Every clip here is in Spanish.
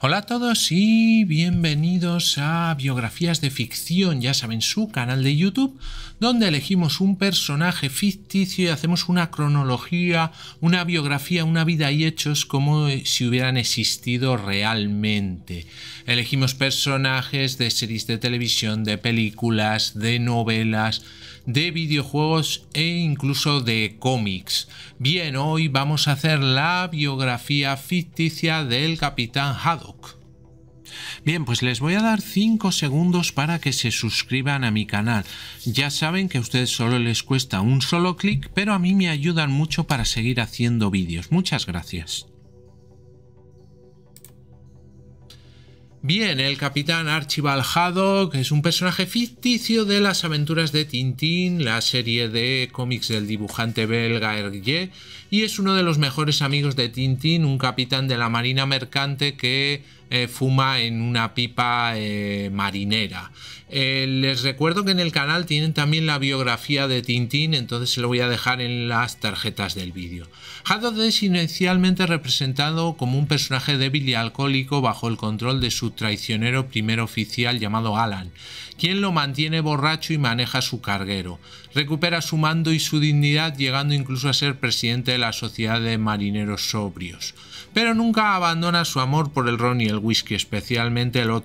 Hola a todos y bienvenidos a Biografías de Ficción, ya saben, su canal de YouTube, donde elegimos un personaje ficticio y hacemos una cronología, una biografía, una vida y hechos como si hubieran existido realmente. Elegimos personajes de series de televisión, de películas, de novelas, de videojuegos e incluso de cómics. Bien, hoy vamos a hacer la biografía ficticia del capitán Haddock. Bien, pues les voy a dar 5 segundos para que se suscriban a mi canal. Ya saben que a ustedes solo les cuesta un solo clic, pero a mí me ayudan mucho para seguir haciendo vídeos. Muchas gracias. Bien, el capitán Archibald Haddock es un personaje ficticio de las aventuras de Tintín, la serie de cómics del dibujante belga Hergé, y es uno de los mejores amigos de Tintín, un capitán de la Marina Mercante que eh, fuma en una pipa eh, marinera. Eh, les recuerdo que en el canal tienen también la biografía de Tintín, entonces se lo voy a dejar en las tarjetas del vídeo. Haddock es inicialmente representado como un personaje débil y alcohólico bajo el control de su traicionero primer oficial llamado Alan quien lo mantiene borracho y maneja su carguero. Recupera su mando y su dignidad llegando incluso a ser presidente de la Sociedad de Marineros Sobrios. Pero nunca abandona su amor por el ron y el whisky, especialmente el Old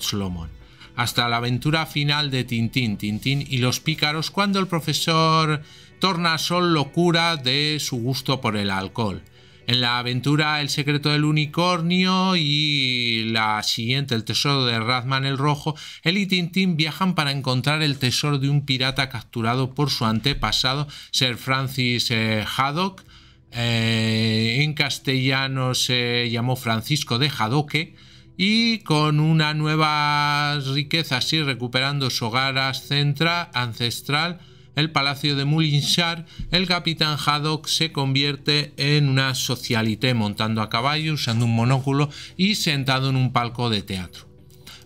hasta la aventura final de Tintín, Tintín y los pícaros cuando el profesor Tornasol lo cura de su gusto por el alcohol. En la aventura El secreto del unicornio y la siguiente, El tesoro de Razman el Rojo, él y Tintín viajan para encontrar el tesoro de un pirata capturado por su antepasado, Sir Francis eh, Haddock. Eh, en castellano se llamó Francisco de Hadoque y con una nueva riqueza así recuperando su hogar ancestral el palacio de Mullinshar, el capitán Haddock se convierte en una socialité montando a caballo, usando un monóculo y sentado en un palco de teatro.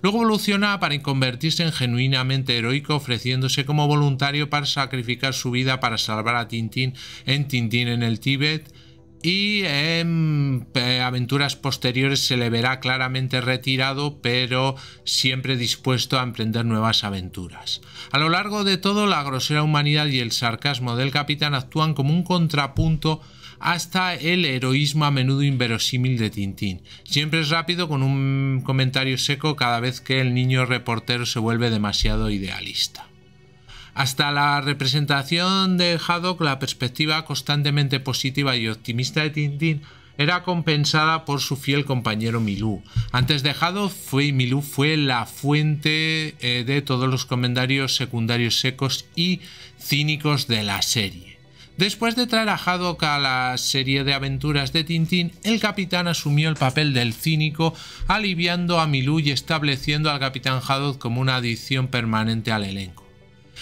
Luego evoluciona para convertirse en genuinamente heroico ofreciéndose como voluntario para sacrificar su vida para salvar a Tintín en Tintín en el Tíbet, y en eh, aventuras posteriores se le verá claramente retirado, pero siempre dispuesto a emprender nuevas aventuras. A lo largo de todo, la grosera humanidad y el sarcasmo del capitán actúan como un contrapunto hasta el heroísmo a menudo inverosímil de Tintín. Siempre es rápido con un comentario seco cada vez que el niño reportero se vuelve demasiado idealista. Hasta la representación de Haddock, la perspectiva constantemente positiva y optimista de Tintín era compensada por su fiel compañero Milú. Antes de Haddock, Milú fue la fuente eh, de todos los comentarios secundarios secos y cínicos de la serie. Después de traer a Haddock a la serie de aventuras de Tintín, el capitán asumió el papel del cínico, aliviando a Milú y estableciendo al capitán Haddock como una adición permanente al elenco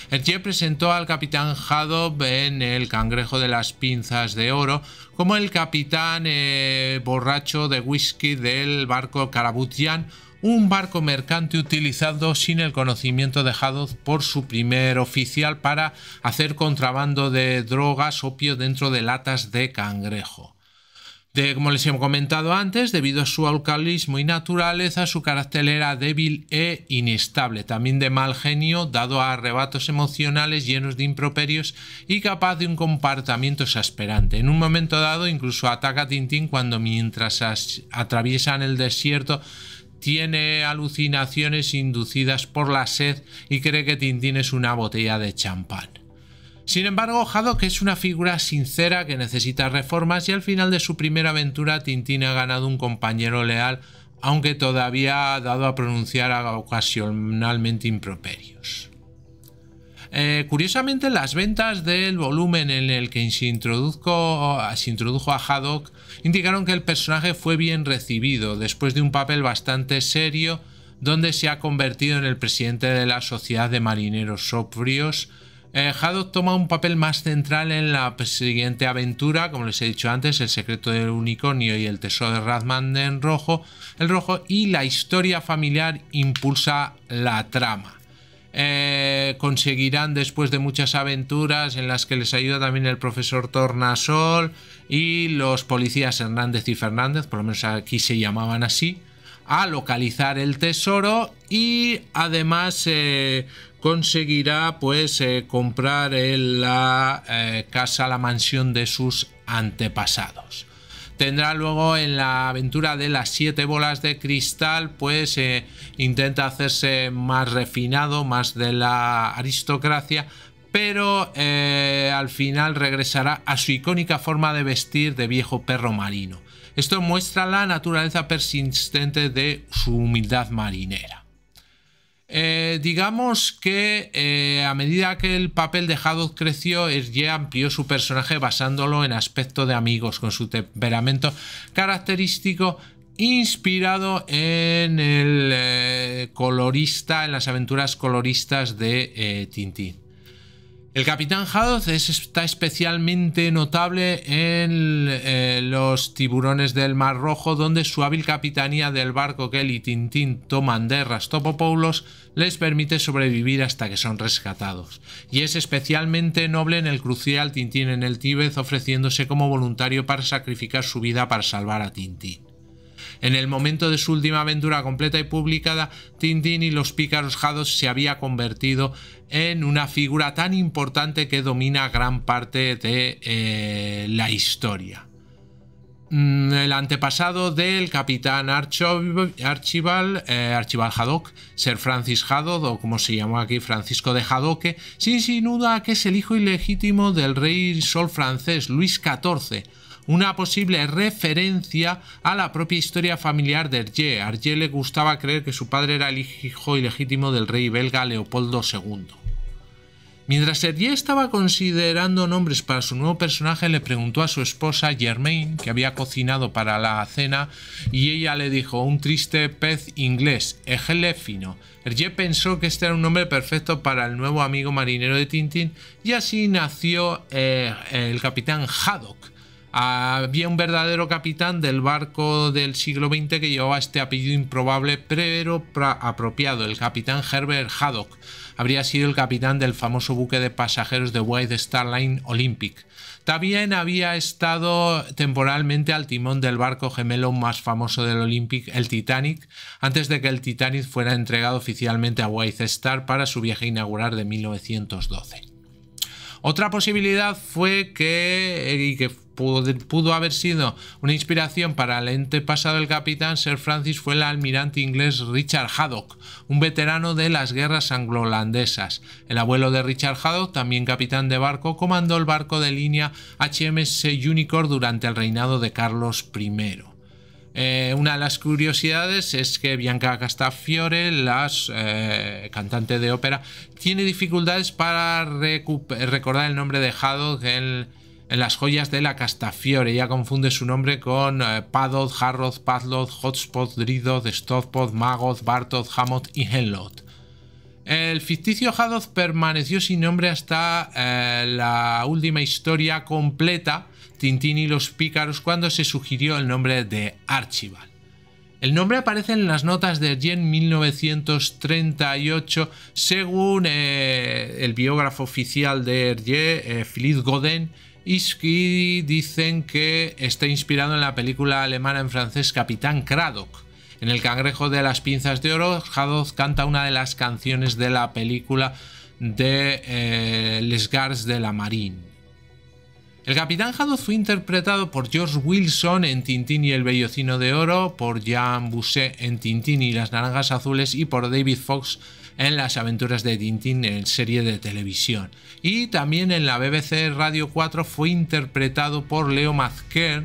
jefe presentó al capitán Haddock en El cangrejo de las pinzas de oro como el capitán eh, borracho de whisky del barco Carabutian, un barco mercante utilizado sin el conocimiento de Haddock por su primer oficial para hacer contrabando de drogas opio dentro de latas de cangrejo de, como les he comentado antes, debido a su alcalismo y naturaleza, su carácter era débil e inestable, también de mal genio, dado a arrebatos emocionales llenos de improperios y capaz de un comportamiento exasperante. En un momento dado, incluso ataca a Tintín cuando mientras atraviesan el desierto tiene alucinaciones inducidas por la sed y cree que Tintín es una botella de champán. Sin embargo, Haddock es una figura sincera que necesita reformas y al final de su primera aventura Tintín ha ganado un compañero leal, aunque todavía ha dado a pronunciar ocasionalmente improperios. Eh, curiosamente, las ventas del volumen en el que se, introdujo, se introdujo a Haddock indicaron que el personaje fue bien recibido después de un papel bastante serio donde se ha convertido en el presidente de la Sociedad de Marineros Sobrios, eh, Haddock toma un papel más central en la siguiente aventura, como les he dicho antes, El secreto del unicornio y el tesoro de Razman en rojo, el rojo, y la historia familiar impulsa la trama. Eh, conseguirán después de muchas aventuras en las que les ayuda también el profesor Tornasol y los policías Hernández y Fernández, por lo menos aquí se llamaban así, a localizar el tesoro y además eh, conseguirá pues eh, comprar en la eh, casa, la mansión de sus antepasados. Tendrá luego en la aventura de las siete bolas de cristal, pues intenta hacerse más refinado, más de la aristocracia, pero al final regresará a su icónica forma de vestir de viejo perro marino esto muestra la naturaleza persistente de su humildad marinera. Eh, digamos que eh, a medida que el papel de Haddock creció, Hergé amplió su personaje basándolo en aspecto de amigos, con su temperamento característico inspirado en el eh, colorista, en las aventuras coloristas de Tintín. El Capitán Haddock es, está especialmente notable en eh, los tiburones del Mar Rojo, donde su hábil capitanía del barco Kelly y Tintín toman de Rastopopoulos les permite sobrevivir hasta que son rescatados. Y es especialmente noble en el crucial Tintín en el Tíbet, ofreciéndose como voluntario para sacrificar su vida para salvar a Tintín. En el momento de su última aventura completa y publicada, Tintín y los pícaros jados se había convertido en una figura tan importante que domina gran parte de eh, la historia. Mm, el antepasado del capitán Archibald, eh, Archibald Haddock, Sir Francis Haddock, o como se llamó aquí Francisco de Haddock, sin duda que es el hijo ilegítimo del rey sol francés Luis XIV, una posible referencia a la propia historia familiar de Hergé. A Hergé le gustaba creer que su padre era el hijo ilegítimo del rey belga Leopoldo II. Mientras Hergé estaba considerando nombres para su nuevo personaje, le preguntó a su esposa Germaine, que había cocinado para la cena, y ella le dijo un triste pez inglés, Egelefino. Hergé pensó que este era un nombre perfecto para el nuevo amigo marinero de Tintín, y así nació eh, el capitán Haddock, había un verdadero capitán del barco del siglo XX que llevaba este apellido improbable pero apropiado, el capitán Herbert Haddock. Habría sido el capitán del famoso buque de pasajeros de White Star Line Olympic. También había estado temporalmente al timón del barco gemelo más famoso del Olympic, el Titanic, antes de que el Titanic fuera entregado oficialmente a White Star para su viaje inaugural de 1912. Otra posibilidad fue que, que pudo, haber sido una inspiración para el ente pasado del capitán, Sir Francis fue el almirante inglés Richard Haddock, un veterano de las guerras anglo-holandesas. El abuelo de Richard Haddock, también capitán de barco, comandó el barco de línea HMS Unicorn durante el reinado de Carlos I. Eh, una de las curiosidades es que Bianca Castafiore, la eh, cantante de ópera, tiene dificultades para recordar el nombre de Haddock en en las joyas de la Castafiore. Ella confunde su nombre con Padoth, eh, Padod, Harrod, Hotspot, Dridoth, Stothpot, Magoth, Bartoth, Hamot y Henlot. El ficticio Hadoth permaneció sin nombre hasta eh, la última historia completa, Tintín y los pícaros, cuando se sugirió el nombre de Archibald. El nombre aparece en las notas de en 1938, según eh, el biógrafo oficial de Hergé, Philippe Godin, Iski dicen que está inspirado en la película alemana en francés Capitán Cradock. En El cangrejo de las pinzas de oro, Haddock canta una de las canciones de la película de eh, Les Gars de la Marine. El capitán Haddock fue interpretado por George Wilson en Tintín y el Bellocino de Oro, por Jean Busset en Tintín y las Naranjas Azules y por David Fox en Las aventuras de Tintín en serie de televisión. Y también en la BBC Radio 4 fue interpretado por Leo Mazker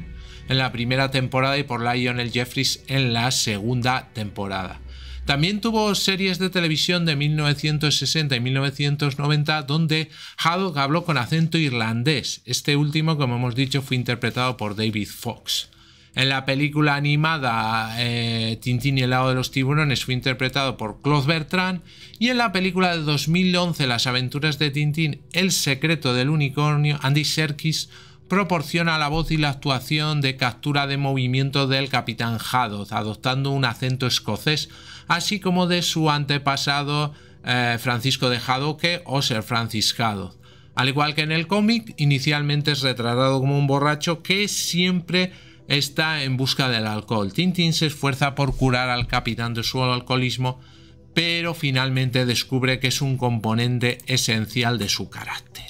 en la primera temporada y por Lionel Jeffries en la segunda temporada. También tuvo series de televisión de 1960 y 1990 donde Haddock habló con acento irlandés. Este último, como hemos dicho, fue interpretado por David Fox. En la película animada eh, Tintín y el lado de los tiburones fue interpretado por Claude Bertrand y en la película de 2011 Las aventuras de Tintín El secreto del unicornio Andy Serkis proporciona la voz y la actuación de captura de movimiento del capitán Haddock adoptando un acento escocés así como de su antepasado eh, Francisco de Haddock o Sir Francis Haddock. Al igual que en el cómic, inicialmente es retratado como un borracho que siempre está en busca del alcohol. Tintin se esfuerza por curar al capitán de su alcoholismo, pero finalmente descubre que es un componente esencial de su carácter.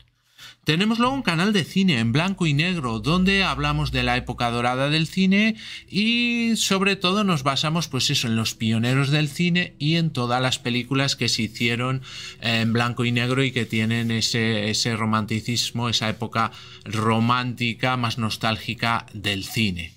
Tenemos luego un canal de cine en blanco y negro donde hablamos de la época dorada del cine y sobre todo nos basamos pues eso en los pioneros del cine y en todas las películas que se hicieron en blanco y negro y que tienen ese, ese romanticismo, esa época romántica más nostálgica del cine.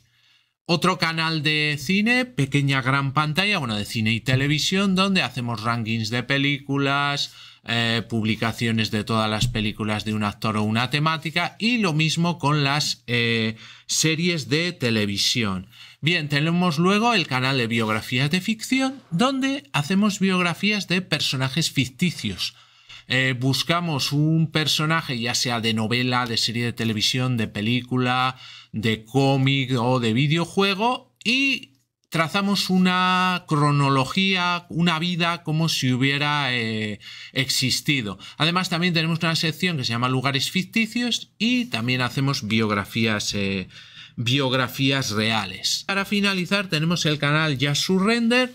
Otro canal de cine, pequeña gran pantalla, bueno, de cine y televisión, donde hacemos rankings de películas, eh, publicaciones de todas las películas de un actor o una temática, y lo mismo con las eh, series de televisión. Bien, tenemos luego el canal de biografías de ficción, donde hacemos biografías de personajes ficticios, eh, buscamos un personaje, ya sea de novela, de serie de televisión, de película, de cómic o de videojuego, y trazamos una cronología, una vida como si hubiera eh, existido. Además, también tenemos una sección que se llama Lugares Ficticios y también hacemos biografías. Eh, biografías reales. Para finalizar tenemos el canal Just Surrender,